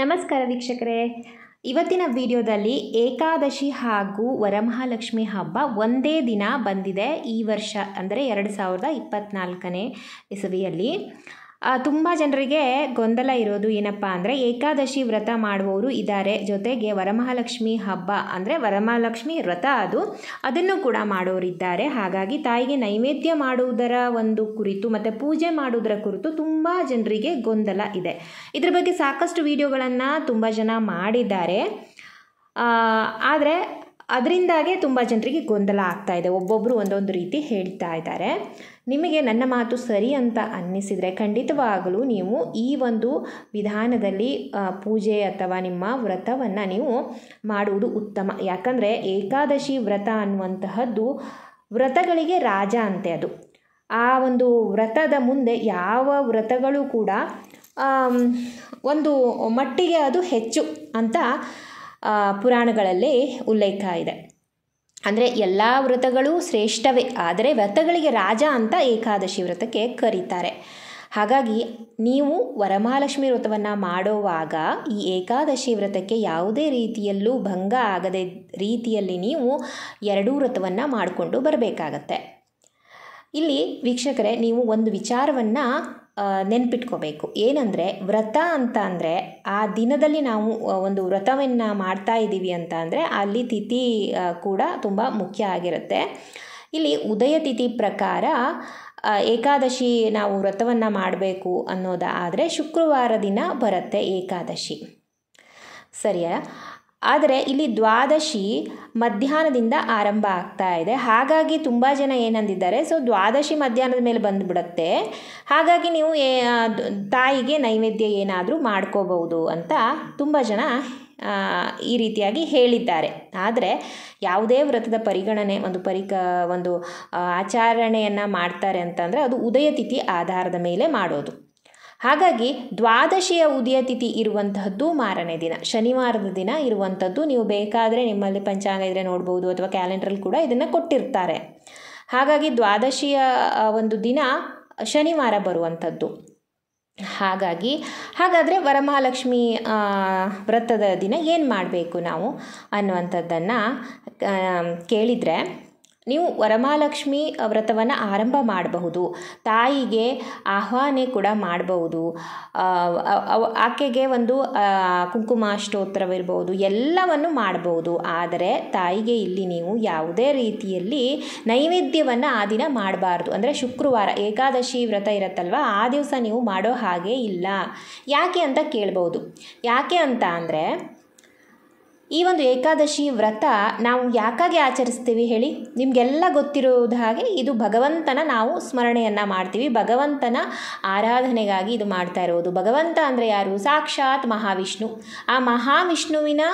ನಮಸ್ಕಾರ ವೀಕ್ಷಕರೇ ಇವತ್ತಿನ ವಿಡಿಯೋದಲ್ಲಿ ಏಕಾದಶಿ ಹಾಗೂ ವರಮಹಾಲಕ್ಷ್ಮಿ ಹಬ್ಬ ಒಂದೇ ದಿನ ಬಂದಿದೆ ಈ ವರ್ಷ ಅಂದರೆ ಎರಡು ಸಾವಿರದ ಇಪ್ಪತ್ತ್ನಾಲ್ಕನೇ ಇಸವಿಯಲ್ಲಿ ತುಂಬ ಜನರಿಗೆ ಗೊಂದಲ ಇರೋದು ಏನಪ್ಪ ಅಂದರೆ ಏಕಾದಶಿ ವ್ರತ ಮಾಡುವವರು ಇದ್ದಾರೆ ಜೊತೆಗೆ ವರಮಹಾಲಕ್ಷ್ಮಿ ಹಬ್ಬ ಅಂದರೆ ವರಮಹಾಲಕ್ಷ್ಮಿ ವ್ರತ ಅದು ಅದನ್ನು ಕೂಡ ಮಾಡೋರಿದ್ದಾರೆ ಹಾಗಾಗಿ ತಾಯಿಗೆ ನೈವೇದ್ಯ ಮಾಡುವುದರ ಒಂದು ಕುರಿತು ಮತ್ತು ಪೂಜೆ ಮಾಡುವುದರ ಕುರಿತು ತುಂಬ ಜನರಿಗೆ ಗೊಂದಲ ಇದೆ ಇದರ ಬಗ್ಗೆ ಸಾಕಷ್ಟು ವಿಡಿಯೋಗಳನ್ನು ತುಂಬ ಜನ ಮಾಡಿದ್ದಾರೆ ಆದರೆ ಅದರಿಂದಾಗೆ ತುಂಬ ಜನರಿಗೆ ಗೊಂದಲ ಆಗ್ತಾ ಇದೆ ಒಬ್ಬೊಬ್ಬರು ಒಂದೊಂದು ರೀತಿ ಹೇಳ್ತಾ ಇದ್ದಾರೆ ನಿಮಗೆ ನನ್ನ ಮಾತು ಸರಿ ಅಂತ ಅನ್ನಿಸಿದರೆ ಖಂಡಿತವಾಗಲೂ ನೀವು ಈ ಒಂದು ವಿಧಾನದಲ್ಲಿ ಪೂಜೆ ಅಥವಾ ನಿಮ್ಮ ವ್ರತವನ್ನು ನೀವು ಮಾಡುವುದು ಉತ್ತಮ ಯಾಕಂದರೆ ಏಕಾದಶಿ ವ್ರತ ಅನ್ನುವಂತಹದ್ದು ವ್ರತಗಳಿಗೆ ರಾಜ ಅಂತೆ ಅದು ಆ ಒಂದು ವ್ರತದ ಮುಂದೆ ಯಾವ ವ್ರತಗಳು ಕೂಡ ಒಂದು ಮಟ್ಟಿಗೆ ಅದು ಹೆಚ್ಚು ಅಂತ ಪುರಾಣಗಳಲ್ಲಿ ಉಲ್ಲೇಖ ಇದೆ ಅಂದರೆ ಎಲ್ಲ ವ್ರತಗಳು ಶ್ರೇಷ್ಠವೇ ಆದರೆ ವ್ರತಗಳಿಗೆ ರಾಜ ಅಂತ ಏಕಾದಶಿ ವ್ರತಕ್ಕೆ ಕರೀತಾರೆ ಹಾಗಾಗಿ ನೀವು ವರಮಹಾಲಕ್ಷ್ಮಿ ವ್ರತವನ್ನು ಮಾಡುವಾಗ ಈ ಏಕಾದಶಿ ವ್ರತಕ್ಕೆ ಯಾವುದೇ ರೀತಿಯಲ್ಲೂ ಭಂಗ ಆಗದೆ ರೀತಿಯಲ್ಲಿ ನೀವು ಎರಡೂ ವ್ರತವನ್ನು ಮಾಡಿಕೊಂಡು ಬರಬೇಕಾಗತ್ತೆ ಇಲ್ಲಿ ವೀಕ್ಷಕರೇ ನೀವು ಒಂದು ವಿಚಾರವನ್ನು ನೆನ್ಪಿಟ್ಕೋಬೇಕು ಏನಂದರೆ ವ್ರತ ಅಂತ ಅಂದರೆ ಆ ದಿನದಲ್ಲಿ ನಾವು ಒಂದು ವ್ರತವನ್ನು ಮಾಡ್ತಾ ಇದ್ದೀವಿ ಅಂತ ಅಂದರೆ ಅಲ್ಲಿ ತಿಥಿ ಕೂಡ ತುಂಬ ಮುಖ್ಯ ಆಗಿರುತ್ತೆ ಇಲ್ಲಿ ಉದಯ ತಿಥಿ ಪ್ರಕಾರ ಏಕಾದಶಿ ನಾವು ವ್ರತವನ್ನು ಮಾಡಬೇಕು ಅನ್ನೋದಾದರೆ ಶುಕ್ರವಾರ ದಿನ ಬರುತ್ತೆ ಏಕಾದಶಿ ಸರಿಯಾ ಆದರೆ ಇಲ್ಲಿ ದ್ವಾದಶಿ ಮಧ್ಯಾಹ್ನದಿಂದ ಆರಂಭ ಆಗ್ತಾ ಇದೆ ಹಾಗಾಗಿ ತುಂಬ ಜನ ಏನಂದಿದ್ದಾರೆ ಸೊ ದ್ವಾದಶಿ ಮಧ್ಯಾಹ್ನದ ಮೇಲೆ ಬಂದುಬಿಡತ್ತೆ ಹಾಗಾಗಿ ನೀವು ತಾಯಿಗೆ ನೈವೇದ್ಯ ಏನಾದರೂ ಮಾಡ್ಕೋಬಹುದು ಅಂತ ತುಂಬ ಜನ ಈ ರೀತಿಯಾಗಿ ಹೇಳಿದ್ದಾರೆ ಆದರೆ ಯಾವುದೇ ವ್ರತದ ಪರಿಗಣನೆ ಒಂದು ಪರಿಕ ಒಂದು ಆಚರಣೆಯನ್ನು ಮಾಡ್ತಾರೆ ಅಂತಂದರೆ ಅದು ಉದಯ ತಿಥಿ ಆಧಾರದ ಮೇಲೆ ಮಾಡೋದು ಹಾಗಾಗಿ ದ್ವಾದಶಿಯ ಉದಯ ತಿಥಿ ಇರುವಂತಹದ್ದು ಮಾರನೇ ದಿನ ಶನಿವಾರದ ದಿನ ಇರುವಂಥದ್ದು ನೀವು ಬೇಕಾದರೆ ನಿಮ್ಮಲ್ಲಿ ಪಂಚಾಂಗ ಇದ್ರೆ ನೋಡ್ಬೋದು ಅಥವಾ ಕ್ಯಾಲೆಂಡ್ರಲ್ಲಿ ಕೂಡ ಇದನ್ನು ಕೊಟ್ಟಿರ್ತಾರೆ ಹಾಗಾಗಿ ದ್ವಾದಶಿಯ ಒಂದು ದಿನ ಶನಿವಾರ ಬರುವಂಥದ್ದು ಹಾಗಾಗಿ ಹಾಗಾದರೆ ವರಮಹಾಲಕ್ಷ್ಮಿ ವ್ರತದ ದಿನ ಏನು ಮಾಡಬೇಕು ನಾವು ಅನ್ನುವಂಥದ್ದನ್ನು ಕೇಳಿದರೆ ನೀವು ವರಮಹಾಲಕ್ಷ್ಮಿ ವ್ರತವನ್ನು ಆರಂಭ ಮಾಡಬಹುದು ತಾಯಿಗೆ ಆಹ್ವಾನ ಕೂಡ ಮಾಡಬಹುದು ಆಕೆಗೆ ಒಂದು ಕುಂಕುಮ ಎಲ್ಲವನ್ನು ಮಾಡಬಹುದು ಆದರೆ ತಾಯಿಗೆ ಇಲ್ಲಿ ನೀವು ಯಾವುದೇ ರೀತಿಯಲ್ಲಿ ನೈವೇದ್ಯವನ್ನು ಆ ದಿನ ಮಾಡಬಾರ್ದು ಅಂದರೆ ಶುಕ್ರವಾರ ಏಕಾದಶಿ ವ್ರತ ಇರುತ್ತಲ್ವ ಆ ದಿವಸ ನೀವು ಮಾಡೋ ಹಾಗೆ ಇಲ್ಲ ಯಾಕೆ ಅಂತ ಕೇಳ್ಬೋದು ಯಾಕೆ ಅಂತ ಅಂದರೆ ಈ ಒಂದು ಏಕಾದಶಿ ವ್ರತ ನಾವು ಯಾಕಾಗಿ ಆಚರಿಸ್ತೀವಿ ಹೇಳಿ ನಿಮಗೆಲ್ಲ ಗೊತ್ತಿರುವುದು ಹಾಗೆ ಇದು ಭಗವಂತನ ನಾವು ಸ್ಮರಣೆಯನ್ನು ಮಾಡ್ತೀವಿ ಭಗವಂತನ ಆರಾಧನೆಗಾಗಿ ಇದು ಮಾಡ್ತಾ ಇರೋದು ಭಗವಂತ ಅಂದರೆ ಯಾರು ಸಾಕ್ಷಾತ್ ಮಹಾವಿಷ್ಣು ಆ ಮಹಾವಿಷ್ಣುವಿನ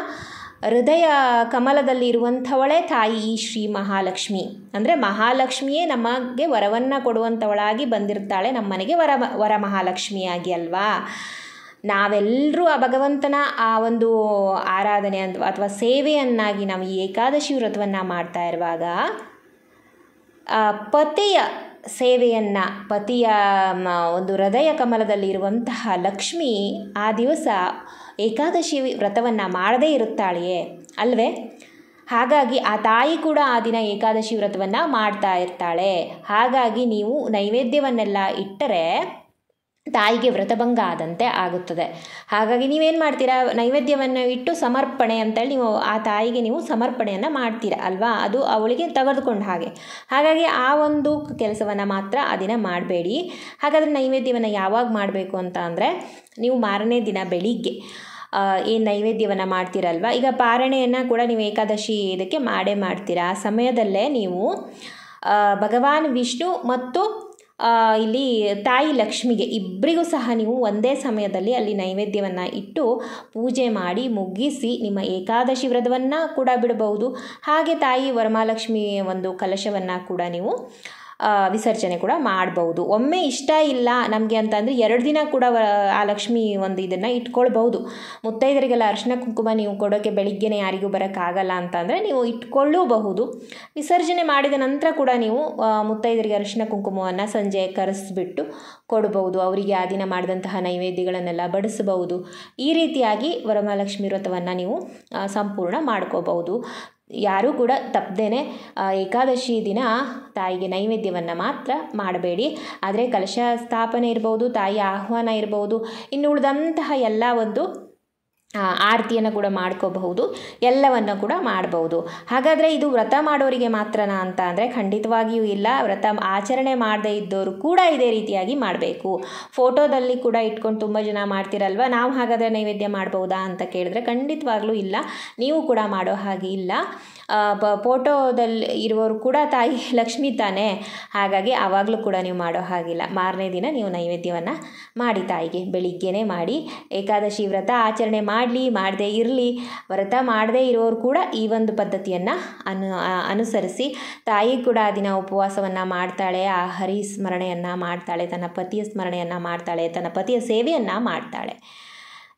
ಹೃದಯ ಕಮಲದಲ್ಲಿ ಇರುವಂಥವಳೇ ತಾಯಿ ಶ್ರೀ ಮಹಾಲಕ್ಷ್ಮಿ ಅಂದರೆ ಮಹಾಲಕ್ಷ್ಮಿಯೇ ನಮಗೆ ವರವನ್ನು ಕೊಡುವಂಥವಳಾಗಿ ಬಂದಿರ್ತಾಳೆ ನಮ್ಮನೆಗೆ ವರ ವರ ಮಹಾಲಕ್ಷ್ಮಿಯಾಗಿ ಅಲ್ವಾ ನಾವೆಲ್ಲರೂ ಆ ಭಗವಂತನ ಆ ಒಂದು ಆರಾಧನೆ ಅಥವಾ ಅಥವಾ ಸೇವೆಯನ್ನಾಗಿ ನಾವು ಈ ಏಕಾದಶಿ ವ್ರತವನ್ನು ಮಾಡ್ತಾ ಇರುವಾಗ ಪತಿಯ ಸೇವೆಯನ್ನು ಪತಿಯ ಒಂದು ಹೃದಯ ಕಮಲದಲ್ಲಿರುವಂತಹ ಲಕ್ಷ್ಮಿ ಆ ದಿವಸ ಏಕಾದಶಿ ವ್ರತವನ್ನು ಮಾಡದೇ ಇರುತ್ತಾಳೆಯೇ ಅಲ್ವೇ ಹಾಗಾಗಿ ಆ ತಾಯಿ ಕೂಡ ಆ ದಿನ ಏಕಾದಶಿ ವ್ರತವನ್ನು ಮಾಡ್ತಾ ಇರ್ತಾಳೆ ಹಾಗಾಗಿ ನೀವು ನೈವೇದ್ಯವನ್ನೆಲ್ಲ ಇಟ್ಟರೆ ತಾಯಿಗೆ ವ್ರತಭಂಗ ಆದಂತೆ ಆಗುತ್ತದೆ ಹಾಗಾಗಿ ನೀವೇನು ಮಾಡ್ತೀರಾ ನೈವೇದ್ಯವನ್ನು ಇಟ್ಟು ಸಮರ್ಪಣೆ ಅಂತೇಳಿ ನೀವು ಆ ತಾಯಿಗೆ ನೀವು ಸಮರ್ಪಣೆಯನ್ನು ಮಾಡ್ತೀರ ಅಲ್ವಾ ಅದು ಅವಳಿಗೆ ತೆಗೆದುಕೊಂಡ ಹಾಗೆ ಹಾಗಾಗಿ ಆ ಒಂದು ಕೆಲಸವನ್ನು ಮಾತ್ರ ಆ ದಿನ ಮಾಡಬೇಡಿ ಹಾಗಾದರೆ ನೈವೇದ್ಯವನ್ನು ಯಾವಾಗ ಮಾಡಬೇಕು ಅಂತ ಅಂದರೆ ನೀವು ಮಾರನೇ ದಿನ ಬೆಳಿಗ್ಗೆ ಏನು ನೈವೇದ್ಯವನ್ನು ಮಾಡ್ತೀರಲ್ವ ಈಗ ಪಾರಣೆಯನ್ನು ಕೂಡ ನೀವು ಏಕಾದಶಿ ಇದಕ್ಕೆ ಮಾಡೇ ಮಾಡ್ತೀರಾ ಆ ಸಮಯದಲ್ಲೇ ನೀವು ಭಗವಾನ್ ವಿಷ್ಣು ಮತ್ತು ಇಲ್ಲಿ ತಾಯಿ ಲಕ್ಷ್ಮಿಗೆ ಇಬ್ಬರಿಗೂ ಸಹ ನೀವು ಒಂದೇ ಸಮಯದಲ್ಲಿ ಅಲ್ಲಿ ನೈವೇದ್ಯವನ್ನು ಇಟ್ಟು ಪೂಜೆ ಮಾಡಿ ಮುಗಿಸಿ ನಿಮ್ಮ ಏಕಾದಶಿ ವ್ರತವನ್ನು ಕೂಡ ಬಿಡಬಹುದು ಹಾಗೆ ತಾಯಿ ವರಮಾಲಕ್ಷ್ಮಿಯ ಒಂದು ಕಲಶವನ್ನು ಕೂಡ ನೀವು ವಿಸರ್ಜನೆ ಕೂಡ ಮಾಡಬಹುದು ಒಮ್ಮೆ ಇಷ್ಟ ಇಲ್ಲ ನಮಗೆ ಅಂತ ಅಂದರೆ ಎರಡು ದಿನ ಕೂಡ ಆ ಲಕ್ಷ್ಮಿ ಒಂದು ಇದನ್ನು ಇಟ್ಕೊಳ್ಬಹುದು ಮುತ್ತೈದರಿಗೆಲ್ಲ ಅರ್ಶಿನ ಕುಂಕುಮ ನೀವು ಕೊಡೋಕ್ಕೆ ಬೆಳಿಗ್ಗೆನೆ ಯಾರಿಗೂ ಬರೋಕ್ಕಾಗಲ್ಲ ಅಂತ ಅಂದರೆ ನೀವು ಇಟ್ಕೊಳ್ಳೂಬಹುದು ವಿಸರ್ಜನೆ ಮಾಡಿದ ನಂತರ ಕೂಡ ನೀವು ಮುತ್ತೈದರಿಗೆ ಅರಿಶಿನ ಕುಂಕುಮವನ್ನು ಸಂಜೆ ಕರೆಸಿಬಿಟ್ಟು ಕೊಡಬಹುದು ಅವರಿಗೆ ಆ ದಿನ ಮಾಡಿದಂತಹ ನೈವೇದ್ಯಗಳನ್ನೆಲ್ಲ ಬಡಿಸಬಹುದು ಈ ರೀತಿಯಾಗಿ ವರಮಹಾಲಕ್ಷ್ಮಿ ವ್ರತವನ್ನು ನೀವು ಸಂಪೂರ್ಣ ಮಾಡ್ಕೋಬಹುದು ಯಾರೂ ಕೂಡ ತಪ್ಪದೇನೆ ಏಕಾದಶಿ ದಿನ ತಾಯಿಗೆ ನೈವೇದ್ಯವನ್ನು ಮಾತ್ರ ಮಾಡಬೇಡಿ ಆದರೆ ಕಲಶ ಸ್ಥಾಪನೆ ಇರ್ಬೋದು ತಾಯಿಯ ಆಹ್ವಾನ ಇರ್ಬೋದು ಇನ್ನು ಉಳಿದಂತಹ ಎಲ್ಲ ಒಂದು ಆರತಿಯನ್ನು ಕೂಡ ಮಾಡ್ಕೋಬಹುದು ಎಲ್ಲವನ್ನು ಕೂಡ ಮಾಡಬಹುದು ಹಾಗಾದರೆ ಇದು ವ್ರತ ಮಾಡೋರಿಗೆ ಮಾತ್ರನಾ ಅಂತ ಅಂದರೆ ಖಂಡಿತವಾಗಿಯೂ ಇಲ್ಲ ವ್ರತ ಆಚರಣೆ ಮಾಡದೇ ಇದ್ದವರು ಕೂಡ ಇದೇ ರೀತಿಯಾಗಿ ಮಾಡಬೇಕು ಫೋಟೋದಲ್ಲಿ ಕೂಡ ಇಟ್ಕೊಂಡು ತುಂಬ ಜನ ಮಾಡ್ತಿರಲ್ವ ನಾವು ಹಾಗಾದರೆ ನೈವೇದ್ಯ ಮಾಡ್ಬೋದಾ ಅಂತ ಕೇಳಿದ್ರೆ ಖಂಡಿತವಾಗ್ಲೂ ಇಲ್ಲ ನೀವು ಕೂಡ ಮಾಡೋ ಹಾಗೆ ಇಲ್ಲ ಫೋಟೋದಲ್ಲಿ ಇರುವವರು ಕೂಡ ತಾಯಿ ಲಕ್ಷ್ಮಿ ತಾನೇ ಹಾಗಾಗಿ ಆವಾಗಲೂ ಕೂಡ ನೀವು ಮಾಡೋ ಹಾಗಿಲ್ಲ ಮಾರನೇ ದಿನ ನೀವು ನೈವೇದ್ಯವನ್ನು ಮಾಡಿ ತಾಯಿಗೆ ಬೆಳಿಗ್ಗೆನೇ ಮಾಡಿ ಏಕಾದಶಿ ವ್ರತ ಆಚರಣೆ ಮಾಡಿ ಮಾಡಲಿ ಮಾಡದೇ ಇರಲಿ ವ್ರತ ಮಾಡದೇ ಇರೋರು ಕೂಡ ಈ ಒಂದು ಪದ್ಧತಿಯನ್ನು ಅನು ಅನುಸರಿಸಿ ತಾಯಿ ಕೂಡ ಆ ದಿನ ಉಪವಾಸವನ್ನು ಮಾಡ್ತಾಳೆ ಆ ಹರಿ ಸ್ಮರಣೆಯನ್ನು ಮಾಡ್ತಾಳೆ ತನ್ನ ಪತಿಯ ಸ್ಮರಣೆಯನ್ನು ಮಾಡ್ತಾಳೆ ತನ್ನ ಪತಿಯ ಸೇವೆಯನ್ನು ಮಾಡ್ತಾಳೆ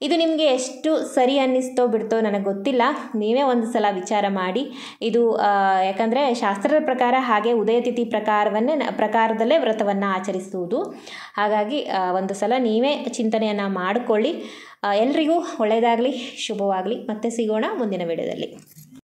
ಇದು ನಿಮಗೆ ಎಷ್ಟು ಸರಿ ಅನ್ನಿಸ್ತೋ ಬಿಡ್ತೋ ನನಗೆ ಗೊತ್ತಿಲ್ಲ ನೀವೇ ಒಂದು ಸಲ ವಿಚಾರ ಮಾಡಿ ಇದು ಯಾಕಂದರೆ ಶಾಸ್ತ್ರದ ಪ್ರಕಾರ ಹಾಗೆ ಉದಯ ತಿಥಿ ಪ್ರಕಾರವನ್ನೇ ಪ್ರಕಾರದಲ್ಲೇ ವ್ರತವನ್ನು ಆಚರಿಸುವುದು ಹಾಗಾಗಿ ಒಂದು ಸಲ ನೀವೇ ಚಿಂತನೆಯನ್ನು ಮಾಡಿಕೊಳ್ಳಿ ಎಲ್ರಿಗೂ ಒಳ್ಳೆಯದಾಗಲಿ ಶುಭವಾಗಲಿ ಮತ್ತೆ ಸಿಗೋಣ ಮುಂದಿನ ವಿಡಿಯೋದಲ್ಲಿ